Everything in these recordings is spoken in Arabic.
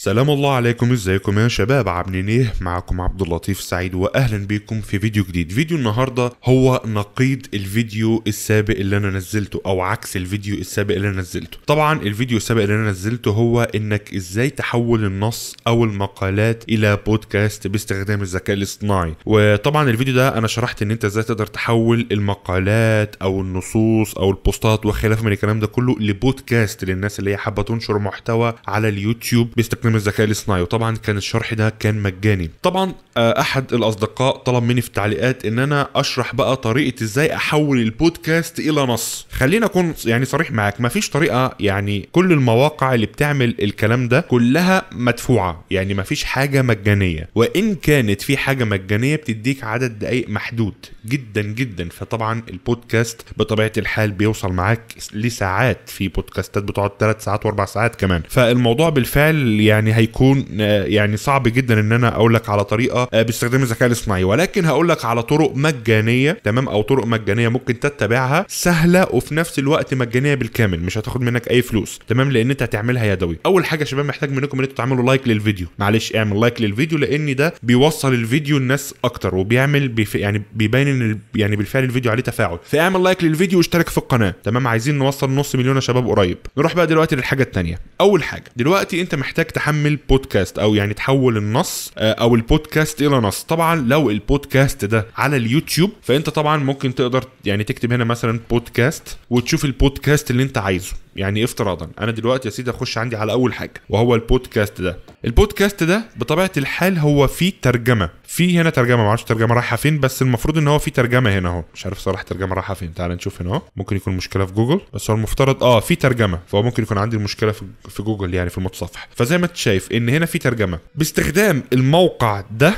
سلام الله عليكم ازيكم يا شباب عاملين ايه معكم عبد اللطيف سعيد واهلا بيكم في فيديو جديد فيديو النهارده هو نقيض الفيديو السابق اللي انا نزلته او عكس الفيديو السابق اللي انا نزلته طبعا الفيديو السابق اللي انا نزلته هو انك ازاي تحول النص او المقالات الى بودكاست باستخدام الذكاء الاصطناعي وطبعا الفيديو ده انا شرحت ان انت ازاي تقدر تحول المقالات او النصوص او البوستات وخلاف من الكلام ده كله لبودكاست للناس اللي هي حابه تنشر محتوى على اليوتيوب باستخدام تقنيه الذكاء الاصطناعي وطبعا كان الشرح ده كان مجاني طبعا آه، احد الاصدقاء طلب مني في التعليقات ان انا اشرح بقى طريقه ازاي احول البودكاست الى نص خلينا اكون يعني صريح معاك مفيش طريقه يعني كل المواقع اللي بتعمل الكلام ده كلها مدفوعه يعني مفيش حاجه مجانيه وان كانت في حاجه مجانيه بتديك عدد دقائق محدود جدا جدا فطبعا البودكاست بطبيعه الحال بيوصل معاك لساعات في بودكاستات بتقعد 3 ساعات و4 ساعات كمان فالموضوع بالفعل يعني يعني هيكون آه، يعني صعب جدا ان انا اقول لك على طريقه آه، باستخدام الذكاء الاصطناعي ولكن هقول لك على طرق مجانيه تمام او طرق مجانيه ممكن تتبعها سهله وفي نفس الوقت مجانيه بالكامل مش هتاخد منك اي فلوس تمام لان انت هتعملها يدوي اول حاجه يا شباب محتاج منكم ان انتوا تعملوا لايك للفيديو معلش اعمل لايك للفيديو لان ده بيوصل الفيديو الناس اكتر وبيعمل بيف... يعني بيبين ان يعني بالفعل الفيديو عليه تفاعل فاعمل لايك للفيديو واشترك في القناه تمام عايزين نوصل نص مليون يا شباب قريب نروح بقى دلوقتي للحاجه الثانيه اول حاجه دلوقتي انت محتاج تح تحمل بودكاست او يعني تحول النص آه، او البودكاست الى نص طبعا لو البودكاست ده على اليوتيوب فانت طبعا ممكن تقدر يعني تكتب هنا مثلا بودكاست وتشوف البودكاست اللي انت عايزه يعني افتراضا انا دلوقتي يا سيدي اخش عندي على اول حاجه وهو البودكاست ده البودكاست ده بطبيعه الحال هو فيه ترجمه في هنا ترجمه معرفش ترجمه رايحه فين بس المفروض ان هو فيه ترجمه هنا اهو مش عارف صراحه الترجمه رايحه فين تعال نشوف هنا اهو ممكن يكون مشكله في جوجل بس هو المفترض اه في ترجمه فهو ممكن يكون عندي المشكله في جوجل يعني في المتصفح فزي ما شايف ان هنا في ترجمه باستخدام الموقع ده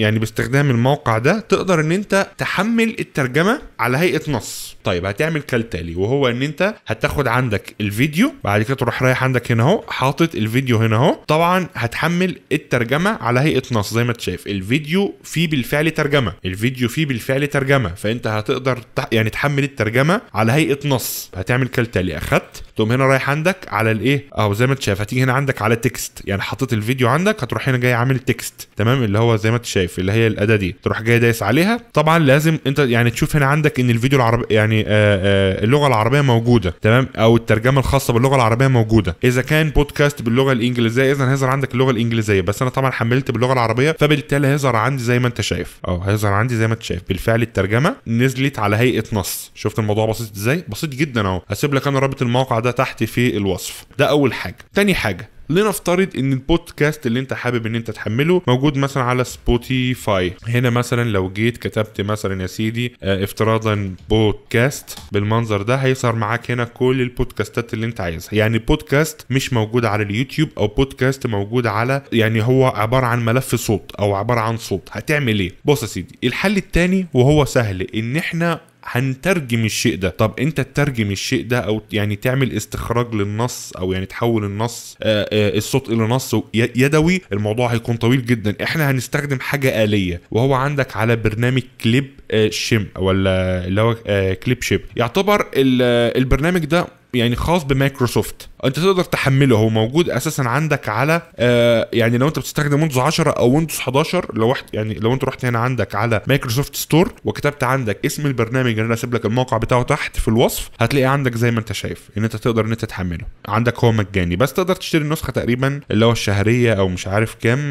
يعني باستخدام الموقع ده تقدر ان انت تحمل الترجمه على هيئه نص طيب هتعمل كالتالي وهو ان انت هتاخد عندك الفيديو بعد كده تروح رايح عندك هنا اهو حاطط الفيديو هنا اهو طبعا هتحمل الترجمه على هيئه نص زي ما انت شايف الفيديو فيه بالفعل ترجمه الفيديو فيه بالفعل ترجمه فانت هتقدر يعني تحمل الترجمه على هيئه نص هتعمل كالتالي اخدت تقوم هنا رايح عندك على الايه اهو زي ما انت شايف هتيجي هنا عندك على تكست يعني حطيت الفيديو عندك هتروح هنا جاي عامل تكست تمام اللي هو زي ما انت شايف اللايف اللي هي الاداه دي تروح جاي دايس عليها طبعا لازم انت يعني تشوف هنا عندك ان الفيديو العربي يعني آه، آه، اللغه العربيه موجوده تمام او الترجمه الخاصه باللغه العربيه موجوده اذا كان بودكاست باللغه الانجليزيه اذا هيظهر عندك اللغه الانجليزيه بس انا طبعا حملت باللغه العربيه فبالتالي هيظهر عندي زي ما انت شايف اه هيظهر عندي زي ما انت شايف بالفعل الترجمه نزلت على هيئه نص شفت الموضوع بسيط ازاي بسيط جدا اهو هسيب لك انا رابط الموقع ده تحت في الوصف ده اول حاجه تاني حاجه لنفترض ان البودكاست اللي انت حابب ان انت تحمله موجود مثلا على سبوتيفاي هنا مثلا لو جيت كتبت مثلا يا سيدي آه، افتراضا بودكاست بالمنظر ده هيظهر معاك هنا كل البودكاستات اللي انت عايزها يعني بودكاست مش موجود على اليوتيوب او بودكاست موجود على يعني هو عباره عن ملف صوت او عباره عن صوت هتعمل ايه بص يا سيدي الحل التاني وهو سهل ان احنا هنترجم الشيء ده طب انت تترجم الشيء ده او يعني تعمل استخراج للنص او يعني تحول النص آآ آه، آآ آه، الصوت الى نص يدوي الموضوع هيكون طويل جدا احنا هنستخدم حاجه آلية وهو عندك على برنامج كليب آه، شيم ولا اللي هو كليب شيب يعتبر البرنامج ده يعني خاص بمايكروسوفت انت تقدر تحمله هو موجود اساسا عندك على آه يعني لو انت بتستخدم ويندوز 10 او ويندوز 11 لو رحت يعني لو انت رحت هنا عندك على مايكروسوفت ستور وكتبت عندك اسم البرنامج اللي انا اسيب لك الموقع بتاعه تحت في الوصف هتلاقي عندك زي ما انت شايف ان انت تقدر ان انت تحمله عندك هو مجاني بس تقدر تشتري النسخه تقريبا اللي هو الشهريه او مش عارف كام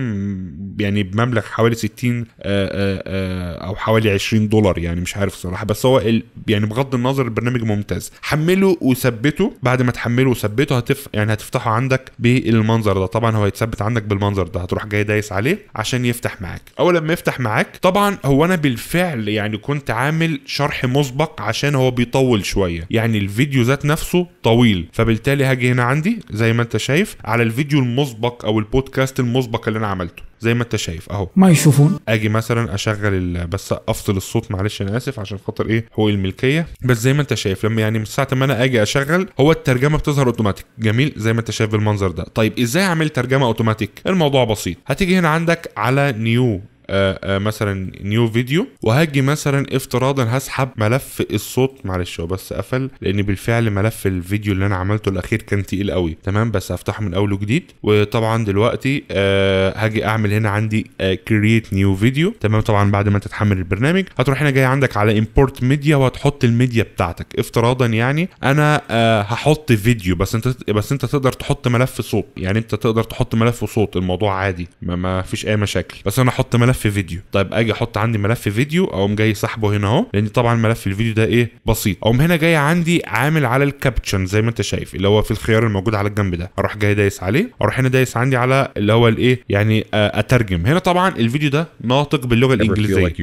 يعني بمبلغ حوالي 60 آه، آه، آه، او حوالي 20 دولار يعني مش عارف الصراحه بس هو يعني بغض النظر البرنامج ممتاز حمله وثبته بعد ما تحمله وثبته هتف يعني هتفتحه عندك بالمنظر ده طبعا هو هيتثبت عندك بالمنظر ده هتروح جاي دايس عليه عشان يفتح معاك اول لما يفتح معاك طبعا هو انا بالفعل يعني كنت عامل شرح مسبق عشان هو بيطول شويه يعني الفيديو ذات نفسه طويل فبالتالي هاجي هنا عندي زي ما انت شايف على الفيديو المسبق او البودكاست المسبق اللي انا عملته زي ما انت شايف اهو ما يشوفون اجي مثلا اشغل بس افصل الصوت معلش انا اسف عشان خاطر ايه هو الملكيه بس زي ما انت شايف لما يعني من ساعه ما انا اجي اشغل هو الترجمه بتظهر اوتوماتيك جميل زي ما انت شايف بالمنظر ده طيب ازاي اعمل ترجمه اوتوماتيك الموضوع بسيط هتيجي هنا عندك على نيو آه، آه، مثلا نيو فيديو وهاجي مثلا افتراضا هسحب ملف الصوت معلش هو بس قفل لان بالفعل ملف الفيديو اللي انا عملته الاخير كان تقيل قوي تمام بس هفتحه من اول وجديد وطبعا دلوقتي آه، هاجي اعمل هنا عندي كرييت نيو فيديو تمام طبعا بعد ما تتحمل البرنامج هتروح هنا جاي عندك على امبورت ميديا وهتحط الميديا بتاعتك افتراضا يعني انا هحط فيديو بس انت بس انت تقدر تحط ملف صوت يعني انت تقدر تحط ملف صوت الموضوع عادي ما, فيش اي مشاكل بس انا احط ملف ملف فيديو طيب اجي احط عندي ملف فيديو اقوم جاي سحبه هنا اهو لان طبعا ملف الفيديو ده ايه بسيط اقوم هنا جاي عندي عامل على الكابتشن زي ما انت شايف اللي هو في الخيار الموجود على الجنب ده اروح جاي دايس عليه اروح هنا دايس عندي على اللي هو الايه يعني آه، اترجم هنا طبعا الفيديو ده ناطق باللغه الانجليزيه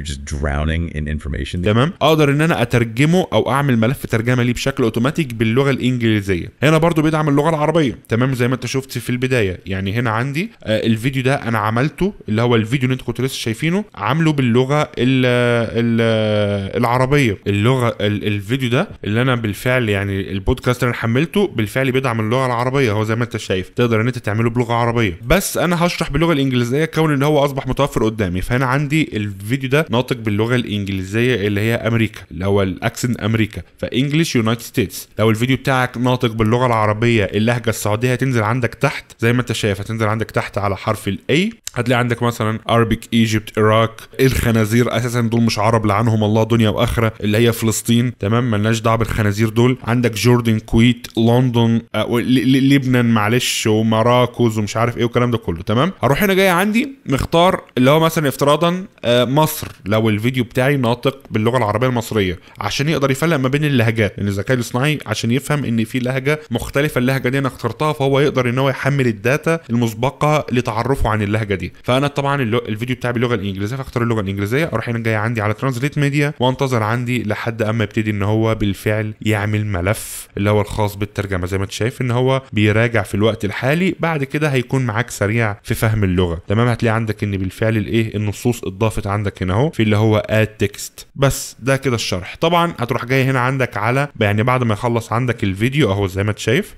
تمام اقدر ان انا اترجمه او اعمل ملف ترجمه ليه بشكل اوتوماتيك باللغه الانجليزيه هنا برضو بيدعم اللغه العربيه تمام زي ما انت شفت في البدايه يعني هنا عندي آه، الفيديو ده انا عملته اللي هو الفيديو اللي انت كنت لسه شايفينه عامله باللغه الـ الـ العربيه اللغه الـ الفيديو ده اللي انا بالفعل يعني البودكاست اللي انا حملته بالفعل بيدعم اللغه العربيه هو زي ما انت شايف تقدر ان انت تعمله بلغه عربيه بس انا هشرح باللغه الانجليزيه كون ان هو اصبح متوفر قدامي فهنا عندي الفيديو ده ناطق باللغه الانجليزيه اللي هي امريكا اللي هو الاكسنت امريكا فانجلش يونايتد ستيتس لو الفيديو بتاعك ناطق باللغه العربيه اللهجه السعوديه هتنزل عندك تحت زي ما انت شايف هتنزل عندك تحت على حرف الاي هتلاقي عندك مثلا Arabic ايجيبت عراق الخنازير اساسا دول مش عرب لعنهم الله دنيا واخره اللي هي فلسطين تمام ملناش دعوه بالخنازير دول عندك جوردن كويت لندن آه، لبنان معلش ومراكز ومش عارف ايه والكلام ده كله تمام هروح هنا جاي عندي مختار اللي هو مثلا افتراضا آه، مصر لو الفيديو بتاعي ناطق باللغه العربيه المصريه عشان يقدر يفرق ما بين اللهجات لان الذكاء الاصطناعي عشان يفهم ان في لهجه مختلفه اللهجه دي انا اخترتها فهو يقدر ان هو يحمل الداتا المسبقه لتعرفه عن اللهجه دي فانا طبعا الفيديو بتاعي باللغه الانجليزيه فاختار اللغه الانجليزيه اروح هنا جاي عندي على ترانزليت ميديا وانتظر عندي لحد اما يبتدي ان هو بالفعل يعمل ملف اللي هو الخاص بالترجمه زي ما انت شايف ان هو بيراجع في الوقت الحالي بعد كده هيكون معاك سريع في فهم اللغه تمام هتلاقي عندك ان بالفعل الايه النصوص اتضافت عندك هنا اهو في اللي هو اد تكست بس ده كده الشرح طبعا هتروح جاي هنا عندك على يعني بعد ما يخلص عندك الفيديو اهو زي ما انت شايف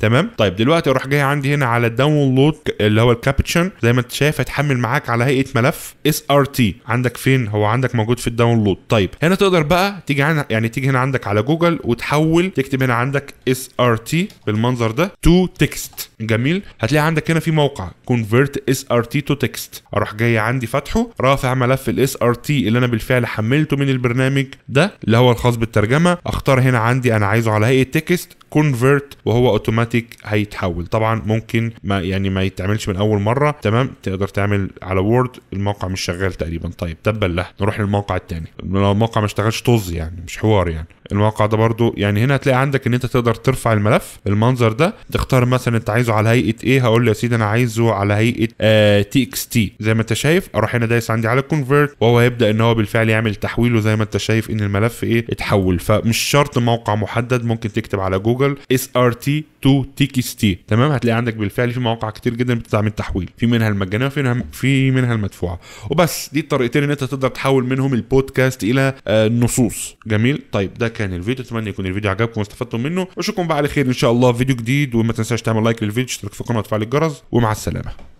تمام طيب دلوقتي اروح جاي عندي هنا على الداونلود اللي هو الكابتشن زي ما انت شايف هيتحمل معاك على هيئه ملف اس ار تي عندك فين هو عندك موجود في الداونلود طيب هنا تقدر بقى تيجي هنا يعني تيجي هنا عندك على جوجل وتحول تكتب هنا عندك اس ار تي بالمنظر ده تو تكست جميل هتلاقي عندك هنا في موقع كونفرت اس ار تي تو تكست اروح جاي عندي فاتحه رافع ملف الاس ار تي اللي انا بالفعل حملته من البرنامج ده اللي هو الخاص بالترجمه اختار هنا عندي انا عايزه على هيئه تكست كونفرت وهو اوتوماتيك هيتحول طبعا ممكن ما يعني ما يتعملش من اول مره تمام تقدر تعمل على وورد الموقع مش شغال تقريبا طيب تبا له نروح للموقع الثاني لو الموقع ما اشتغلش طز يعني مش حوار يعني الواقع ده برضو يعني هنا هتلاقي عندك ان انت تقدر ترفع الملف المنظر ده تختار مثلا انت عايزه على هيئه ايه هقول له يا سيدي انا عايزه على هيئه تي اكس تي زي ما انت شايف اروح هنا دايس عندي على كونفرت وهو هيبدا ان هو بالفعل يعمل تحويله زي ما انت شايف ان الملف ايه اتحول فمش شرط موقع محدد ممكن تكتب على جوجل اس ار تي تو تي كي ستي تمام هتلاقي عندك بالفعل في مواقع كتير جدا بتدعم التحويل في منها المجانيه وفي منها في منها المدفوعه وبس دي الطريقتين ان انت تقدر تحول منهم البودكاست الى آه، نصوص جميل طيب ده كان الفيديو اتمنى يكون الفيديو عجبكم واستفدتم منه واشوفكم بقى على خير ان شاء الله فيديو جديد وما تنساش تعمل لايك للفيديو اشترك في القناه وتفعل الجرس ومع السلامه